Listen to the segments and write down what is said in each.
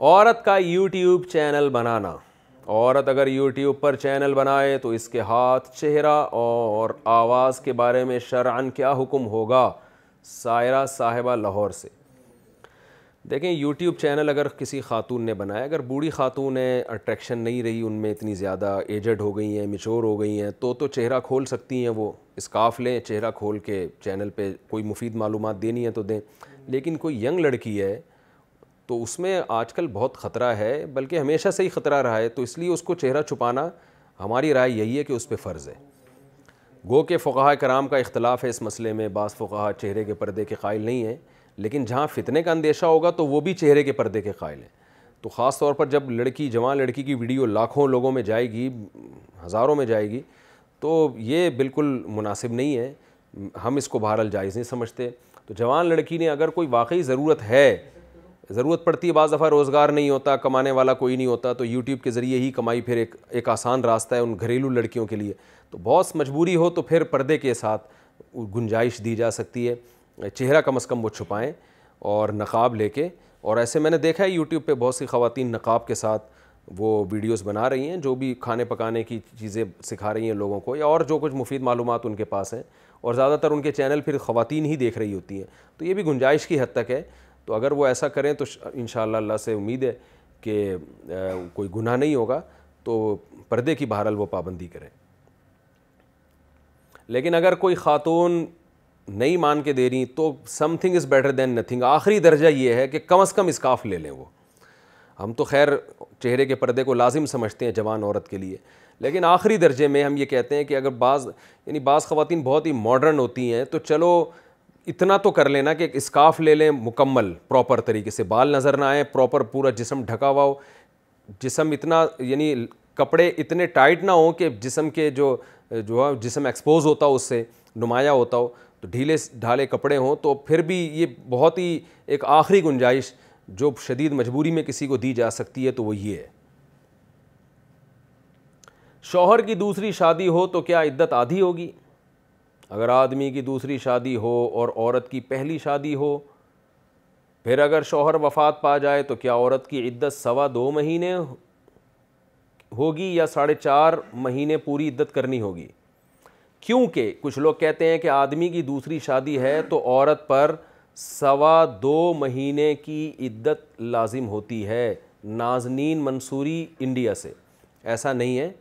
औरत का YouTube channel बनाना औरत अगर यूट्यूब पर चैनल बनाए तो इसके हाथ चेहरा और आवाज़ के बारे में शरान क्या हुक्म होगा सायरा साहिबा लाहौर से देखें यूट्यूब चैनल अगर किसी खातून ने बनाया अगर बूढ़ी खातून है अट्रैक्शन नहीं रही उनमें इतनी ज़्यादा एजड हो गई हैं मिचोर हो गई हैं तो तो चेहरा खोल सकती हैं वो स्काफ लें चेहरा खोल के चैनल पे कोई मुफीद मालूम देनी है तो दें लेकिन कोई यंग लड़की है तो उसमें आजकल बहुत ख़तरा है बल्कि हमेशा से ही ख़तरा रहा है तो इसलिए उसको चेहरा छुपाना हमारी राय यही है कि उस पर फ़र्ज़ है गो के फ़ाह कराम का इख्तलाफ है इस मसले में बास फ़ाह चेहरे के पर्दे के कायल नहीं हैं लेकिन जहाँ फितने का अंदेशा होगा तो वो भी चेहरे के पर्दे के कायल हैं तो ख़ास तौर पर जब लड़की जवान लड़की की वीडियो लाखों लोगों में जाएगी हज़ारों में जाएगी तो ये बिल्कुल मुनासिब नहीं है हम इसको बहरहाल जायज़ नहीं समझते तो जवान लड़की ने अगर कोई वाकई ज़रूरत है ज़रूरत पड़ती है बज़ दफ़ा रोज़गार नहीं होता कमाने वाला कोई नहीं होता तो यूट्यूब के ज़रिए ही कमाई फिर एक एक आसान रास्ता है उन घरेलू लड़कियों के लिए तो बहुत मजबूरी हो तो फिर पर्दे के साथ गुंजाइश दी जा सकती है चेहरा कम अज़ कम वो छुपाएँ और नकाब लेके और ऐसे मैंने देखा है यूट्यूब पर बहुत सी खातन नकाब के साथ वो वीडियोस बना रही हैं जो भी खाने पकाने की चीज़ें सिखा रही हैं लोगों को या और जो कुछ मुफीद मालूम उनके पास हैं और ज़्यादातर उनके चैनल फिर ख़वान ही देख रही होती हैं तो ये भी गुंजाइश की हद तक है तो अगर वो ऐसा करें तो इन अल्लाह से उम्मीद है कि कोई गुनाह नहीं होगा तो पर्दे की बहरल वो पाबंदी करें लेकिन अगर कोई ख़ातून नहीं मान के दे रही तो something is better than nothing आखिरी दर्जा ये है कि कम अज़ कम इसकाफ़ ले लें वो हम तो खैर चेहरे के पर्दे को लाजिम समझते हैं जवान औरत के लिए लेकिन आखिरी दर्जे में हम ये कहते हैं कि अगर बाज़ यानी बाज़ ख़वान बहुत ही मॉडर्न होती हैं तो चलो इतना तो कर लेना कि एक स्काफ ले लें मुकम्मल प्रॉपर तरीके से बाल नज़र ना आए प्रॉपर पूरा जिसम ढका हुआ हो जिसम इतना यानी कपड़े इतने टाइट ना हो कि जिसम के जो जो है जिसम एक्सपोज होता हो उससे नुमाया होता हो तो ढीले ढाले कपड़े हों तो फिर भी ये बहुत ही एक आखिरी गुंजाइश जो शदीद मजबूरी में किसी को दी जा सकती है तो वही है शौहर की दूसरी शादी हो तो क्या इद्दत आधी होगी अगर आदमी की दूसरी शादी हो और औरत की पहली शादी हो फिर अगर शोहर वफात पा जाए तो क्या औरत की इद्दत सवा दो महीने होगी या साढ़े चार महीने पूरी इद्दत करनी होगी क्योंकि कुछ लोग कहते हैं कि आदमी की दूसरी शादी है तो औरत पर सवा दो महीने की इद्दत लाजिम होती है नाजनीन मंसूरी इंडिया से ऐसा नहीं है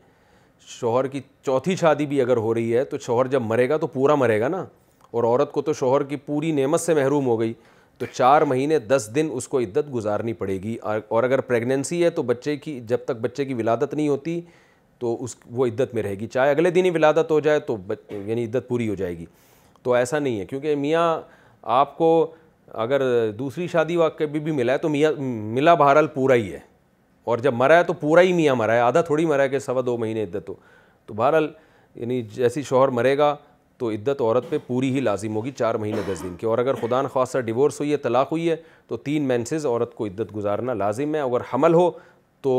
शोहर की चौथी शादी भी अगर हो रही है तो शोहर जब मरेगा तो पूरा मरेगा ना और औरत को तो शोहर की पूरी नेमत से महरूम हो गई तो चार महीने दस दिन उसको इद्दत गुजारनी पड़ेगी और अगर प्रेगनेंसी है तो बच्चे की जब तक बच्चे की विलादत नहीं होती तो उस वो इद्दत में रहेगी चाहे अगले दिन ही विलादत हो जाए तो यानी इद्दत पूरी हो जाएगी तो ऐसा नहीं है क्योंकि मियाँ आपको अगर दूसरी शादी वाक भी, भी मिला है तो मियाँ मिला बहरहाल पूरा ही है और जब मरा है तो पूरा ही मियाँ मरा है आधा थोड़ी मरा है कि सवा दो महीने इद्दत हो तो बहरहाल यानी जैसी शोहर मरेगा तो इद्दत औरत पे पूरी ही लाजिम होगी चार महीने दस दिन की और अगर खुदा खासा डिवोर्स हुई है तलाक हुई है तो तीन मैंसेज औरत को इद्दत गुजारना लाजिम है अगर हमल हो तो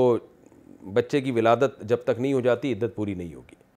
बच्चे की विलादत जब तक नहीं हो जाती इद्दत पूरी नहीं होगी